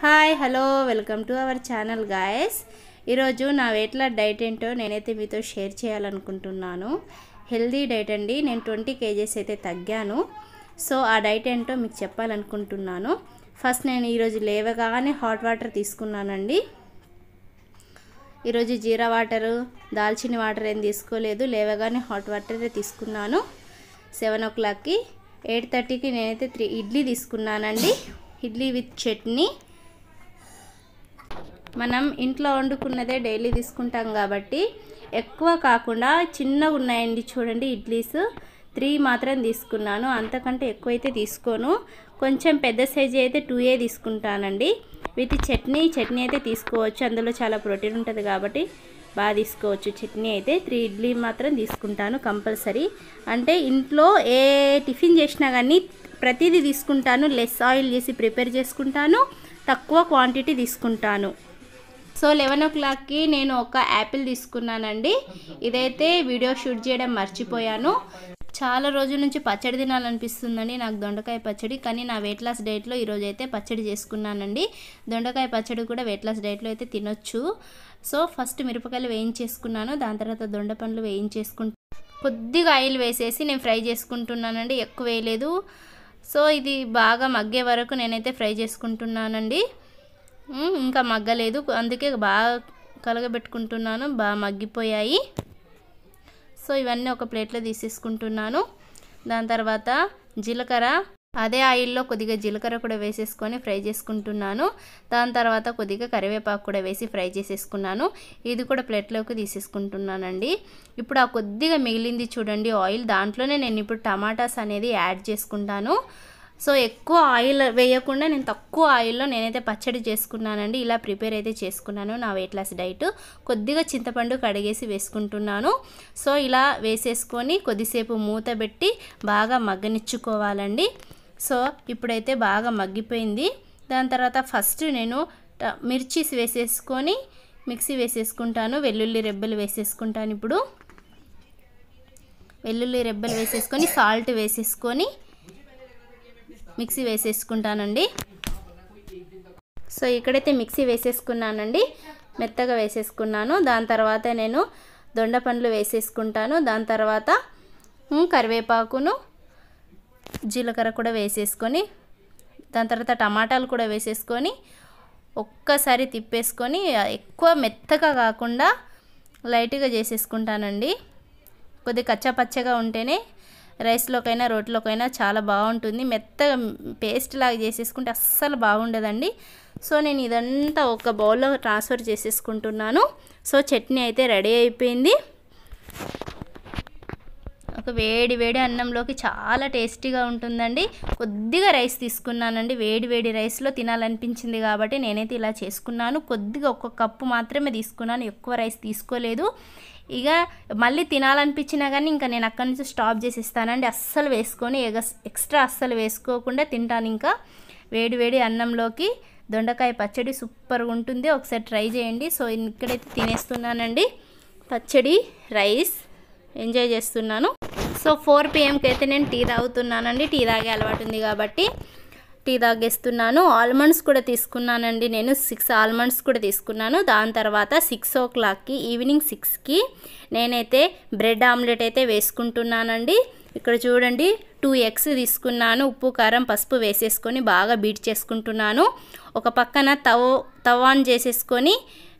hi hello welcome to our channel guys ఈరోజు నా వెయిట్లో డైట్ ఏంటో నేనైతే మీతో షేర్ చేయాలనుకుంటున్నాను హెల్దీ డైట్ అండి నేను ట్వంటీ కేజీస్ అయితే తగ్గాను సో ఆ డైట్ ఏంటో మీకు చెప్పాలనుకుంటున్నాను ఫస్ట్ నేను ఈరోజు లేవగానే హాట్ వాటర్ తీసుకున్నానండి ఈరోజు జీరా వాటరు దాల్చిన వాటర్ ఏం తీసుకోలేదు లేవగానే హాట్ వాటరే తీసుకున్నాను సెవెన్ ఓ క్లాక్కి ఎయిట్ థర్టీకి నేనైతే త్రీ ఇడ్లీ తీసుకున్నానండి ఇడ్లీ విత్ చట్నీ మనం ఇంట్లో వండుకున్నదే డైలీ తీసుకుంటాం కాబట్టి ఎక్కువ కాకుండా చిన్నగా ఉన్నాయండి చూడండి ఇడ్లీస్ త్రీ మాత్రం తీసుకున్నాను అంతకంటే ఎక్కువ అయితే తీసుకోను కొంచెం పెద్ద సైజు అయితే టూయే తీసుకుంటానండి విత్ చట్నీ చట్నీ అయితే తీసుకోవచ్చు అందులో చాలా ప్రోటీన్ ఉంటుంది కాబట్టి బాగా తీసుకోవచ్చు చట్నీ అయితే త్రీ ఇడ్లీ మాత్రం తీసుకుంటాను కంపల్సరీ అంటే ఇంట్లో ఏ టిఫిన్ చేసినా కానీ ప్రతిదీ తీసుకుంటాను లెస్ ఆయిల్ చేసి ప్రిపేర్ చేసుకుంటాను తక్కువ క్వాంటిటీ తీసుకుంటాను సో లెవెన్ ఓ క్లాక్కి నేను ఒక యాపిల్ తీసుకున్నానండి ఇదైతే వీడియో షూట్ చేయడం మర్చిపోయాను చాలా రోజుల నుంచి పచ్చడి తినాలనిపిస్తుందండి నాకు దొండకాయ పచ్చడి కానీ నా వెయిట్ లాస్ డైట్లో ఈరోజు అయితే పచ్చడి చేసుకున్నానండి దొండకాయ పచ్చడి కూడా వెయిట్ లాస్ డైట్లో అయితే తినొచ్చు సో ఫస్ట్ మిరపకాయలు వేయించేసుకున్నాను దాని తర్వాత దొండ పండ్లు వేయించేసుకుంటు కొద్దిగా ఆయిల్ వేసేసి నేను ఫ్రై చేసుకుంటున్నానండి ఎక్కువ వేయలేదు సో ఇది బాగా మగ్గే వరకు నేనైతే ఫ్రై చేసుకుంటున్నానండి ఇంకా మగ్గలేదు అందుకే బాగా కలగబెట్టుకుంటున్నాను బాగా మగ్గిపోయాయి సో ఇవన్నీ ఒక ప్లేట్లో తీసేసుకుంటున్నాను దాని తర్వాత జీలకర్ర అదే ఆయిల్లో కొద్దిగా జీలకర్ర కూడా వేసేసుకొని ఫ్రై చేసుకుంటున్నాను దాని తర్వాత కొద్దిగా కరివేపాకు కూడా వేసి ఫ్రై చేసేసుకున్నాను ఇది కూడా ప్లేట్లోకి తీసేసుకుంటున్నానండి ఇప్పుడు ఆ కొద్దిగా మిగిలింది చూడండి ఆయిల్ దాంట్లోనే నేను ఇప్పుడు టమాటాస్ అనేది యాడ్ చేసుకుంటాను సో ఎక్కువ ఆయిల్ వేయకుండా నేను తక్కువ ఆయిల్లో నేనైతే పచ్చడి చేసుకున్నానండి ఇలా ప్రిపేర్ అయితే చేసుకున్నాను నా వెయిట్ లాస్ డైట్ కొద్దిగా చింతపండు కడిగేసి వేసుకుంటున్నాను సో ఇలా వేసేసుకొని కొద్దిసేపు మూత పెట్టి బాగా మగ్గనిచ్చుకోవాలండి సో ఇప్పుడైతే బాగా మగ్గిపోయింది దాని తర్వాత ఫస్ట్ నేను మిర్చీస్ వేసేసుకొని మిక్సీ వేసేసుకుంటాను వెల్లుల్లి రెబ్బలు వేసేసుకుంటాను ఇప్పుడు వెల్లుల్లి రెబ్బలు వేసేసుకొని సాల్ట్ వేసేసుకొని మిక్సీ వేసేసుకుంటానండి సో ఇక్కడైతే మిక్సీ వేసేసుకున్నానండి మెత్తగా వేసేసుకున్నాను దాని తర్వాత నేను దొండ పండ్లు వేసేసుకుంటాను దాని తర్వాత కరివేపాకును జీలకర్ర కూడా వేసేసుకొని దాని తర్వాత టమాటాలు కూడా వేసేసుకొని ఒక్కసారి తిప్పేసుకొని ఎక్కువ మెత్తగా కాకుండా లైట్గా చేసేసుకుంటానండి కొద్దిగా కచ్చపచ్చగా ఉంటేనే రైస్లోకైనా రోట్లోకైనా చాలా బాగుంటుంది మెత్తగా పేస్ట్ లాగా చేసేసుకుంటే అస్సలు బాగుండదండి సో నేను ఇదంతా ఒక బౌల్లో ట్రాన్స్ఫర్ చేసేసుకుంటున్నాను సో చట్నీ అయితే రెడీ అయిపోయింది మనకు వేడి వేడి అన్నంలోకి చాలా టేస్టీగా ఉంటుందండి కొద్దిగా రైస్ తీసుకున్నానండి వేడి వేడి రైస్లో తినాలనిపించింది కాబట్టి నేనైతే ఇలా చేసుకున్నాను కొద్దిగా ఒక్క కప్పు మాత్రమే తీసుకున్నాను ఎక్కువ రైస్ తీసుకోలేదు ఇక మళ్ళీ తినాలనిపించినా కానీ ఇంకా నేను అక్కడి నుంచి స్టాప్ చేసిస్తానండి అస్సలు వేసుకొని ఎక్స్ట్రా అస్సలు వేసుకోకుండా తింటాను ఇంకా వేడి వేడి అన్నంలోకి దొండకాయ పచ్చడి సూపర్గా ఉంటుంది ఒకసారి ట్రై చేయండి సో ఇక్కడైతే తినేస్తున్నానండి పచ్చడి రైస్ ఎంజాయ్ చేస్తున్నాను సో ఫోర్ పిఎంకి అయితే నేను టీ తాగుతున్నానండి టీ తాగే అలవాటు ఉంది కాబట్టి టీ తాగేస్తున్నాను ఆల్మండ్స్ కూడా తీసుకున్నానండి నేను సిక్స్ ఆల్మండ్స్ కూడా తీసుకున్నాను దాని తర్వాత సిక్స్ ఓ క్లాక్కి ఈవినింగ్ సిక్స్కి నేనైతే బ్రెడ్ ఆమ్లెట్ అయితే వేసుకుంటున్నానండి ఇక్కడ చూడండి టూ ఎగ్స్ తీసుకున్నాను ఉప్పు కారం పసుపు వేసేసుకొని బాగా బీట్ చేసుకుంటున్నాను ఒక పక్కన తవ్ తవాన్ చేసేసుకొని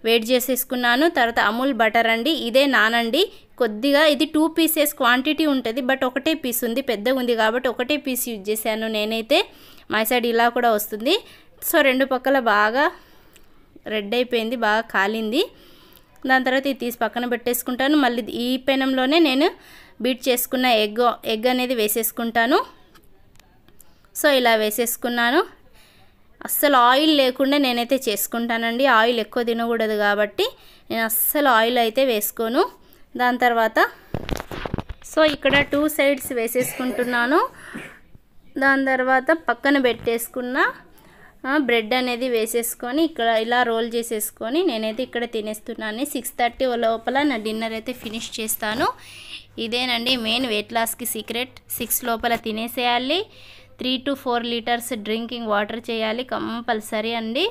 వెయిట్ చేసేసుకున్నాను తర్వాత అమూల్ బటర్ అండి ఇదే నానండి కొద్దిగా ఇది టూ పీసెస్ క్వాంటిటీ ఉంటుంది బట్ ఒకటే పీస్ ఉంది పెద్దగా ఉంది కాబట్టి ఒకటే పీస్ యూజ్ చేశాను నేనైతే మా సైడ్ ఇలా కూడా వస్తుంది సో రెండు పక్కల బాగా రెడ్ అయిపోయింది బాగా కాలింది దాని తర్వాత ఇది తీసి పక్కన పెట్టేసుకుంటాను మళ్ళీ ఈ పెనంలోనే నేను బీట్ చేసుకున్న ఎగ్ ఎగ్ అనేది వేసేసుకుంటాను సో ఇలా వేసేసుకున్నాను అస్సలు ఆయిల్ లేకుండా నేనైతే చేసుకుంటానండి ఆయిల్ ఎక్కువ తినకూడదు కాబట్టి నేను అస్సలు ఆయిల్ అయితే వేసుకోను దాని తర్వాత సో ఇక్కడ టూ సైడ్స్ వేసేసుకుంటున్నాను దాని తర్వాత పక్కన పెట్టేసుకున్న బ్రెడ్ అనేది వేసేసుకొని ఇక్కడ ఇలా రోల్ చేసేసుకొని నేనైతే ఇక్కడ తినేస్తున్నాను సిక్స్ థర్టీ లోపల నా డిన్నర్ అయితే ఫినిష్ చేస్తాను ఇదేనండి మెయిన్ వెయిట్ లాస్కి సీక్రెట్ సిక్స్ లోపల తినేసేయాలి three to four litres drinking water చేయాలి కంపల్సరీ అండి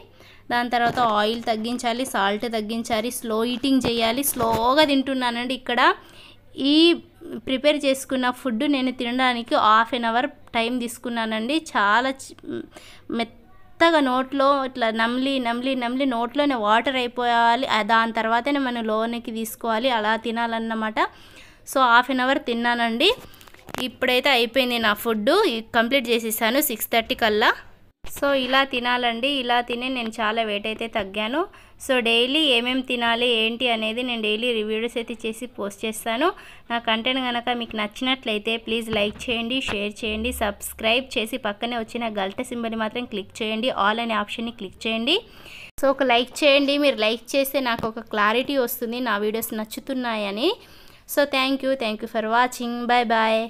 దాని తర్వాత ఆయిల్ తగ్గించాలి సాల్ట్ తగ్గించాలి స్లో ఈటింగ్ చేయాలి స్లోగా తింటున్నానండి ఇక్కడ ఈ ప్రిపేర్ చేసుకున్న ఫుడ్ నేను తినడానికి హాఫ్ ఎన్ అవర్ టైం తీసుకున్నానండి చాలా మెత్తగా నోట్లో ఇట్లా నమ్లి నమ్లి నమ్లి నోట్లోనే వాటర్ అయిపోవాలి దాని తర్వాతనే మనం లోనికి తీసుకోవాలి అలా తినాలన్నమాట సో హాఫ్ ఎన్ అవర్ తిన్నానండి ఇప్పుడైతే అయిపోయింది నా ఫుడ్ కంప్లీట్ చేసేసాను సిక్స్ థర్టీ కల్లా సో ఇలా తినాలండి ఇలా తిని నేను చాలా వెయిట్ అయితే తగ్గాను సో డైలీ ఏమేమి తినాలి ఏంటి అనేది నేను డైలీ రివ్యూస్ అయితే చేసి పోస్ట్ చేస్తాను నా కంటెంట్ కనుక మీకు నచ్చినట్లయితే ప్లీజ్ లైక్ చేయండి షేర్ చేయండి సబ్స్క్రైబ్ చేసి పక్కనే వచ్చిన గల్ట సింబల్ని మాత్రం క్లిక్ చేయండి ఆల్ అనే ఆప్షన్ని క్లిక్ చేయండి సో ఒక లైక్ చేయండి మీరు లైక్ చేస్తే నాకు ఒక క్లారిటీ వస్తుంది నా వీడియోస్ నచ్చుతున్నాయని so thank you thank you for watching bye bye